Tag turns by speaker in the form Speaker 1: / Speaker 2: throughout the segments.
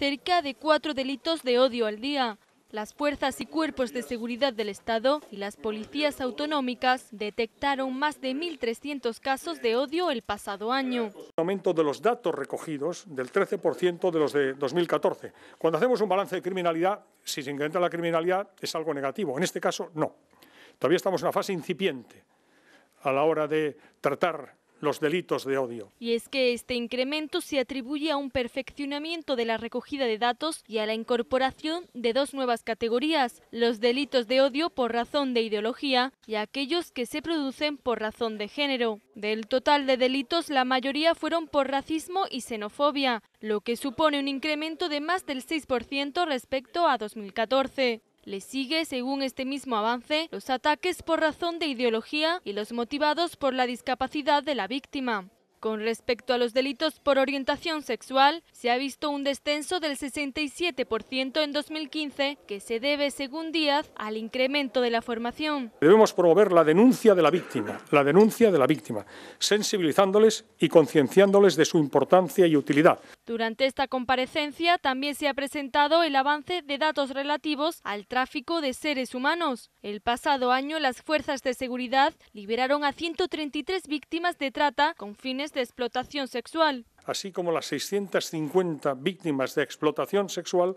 Speaker 1: cerca de cuatro delitos de odio al día. Las fuerzas y cuerpos de seguridad del Estado y las policías autonómicas detectaron más de 1.300 casos de odio el pasado año.
Speaker 2: Aumento de los datos recogidos del 13% de los de 2014. Cuando hacemos un balance de criminalidad, si se incrementa la criminalidad es algo negativo. En este caso, no. Todavía estamos en una fase incipiente a la hora de tratar los delitos de odio.
Speaker 1: Y es que este incremento se atribuye a un perfeccionamiento de la recogida de datos y a la incorporación de dos nuevas categorías, los delitos de odio por razón de ideología y aquellos que se producen por razón de género. Del total de delitos, la mayoría fueron por racismo y xenofobia, lo que supone un incremento de más del 6% respecto a 2014. Le sigue, según este mismo avance, los ataques por razón de ideología y los motivados por la discapacidad de la víctima. Con respecto a los delitos por orientación sexual, se ha visto un descenso del 67% en 2015, que se debe, según Díaz, al incremento de la formación.
Speaker 2: Debemos promover la denuncia de la víctima, la denuncia de la víctima, sensibilizándoles y concienciándoles de su importancia y utilidad.
Speaker 1: Durante esta comparecencia también se ha presentado el avance de datos relativos al tráfico de seres humanos. El pasado año las fuerzas de seguridad liberaron a 133 víctimas de trata con fines de explotación sexual
Speaker 2: así como las 650 víctimas de explotación sexual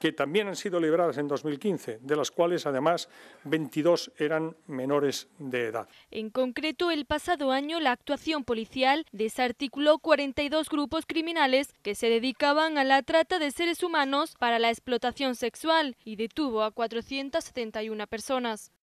Speaker 2: que también han sido liberadas en 2015, de las cuales además 22 eran menores de edad.
Speaker 1: En concreto, el pasado año la actuación policial desarticuló 42 grupos criminales que se dedicaban a la trata de seres humanos para la explotación sexual y detuvo a 471 personas.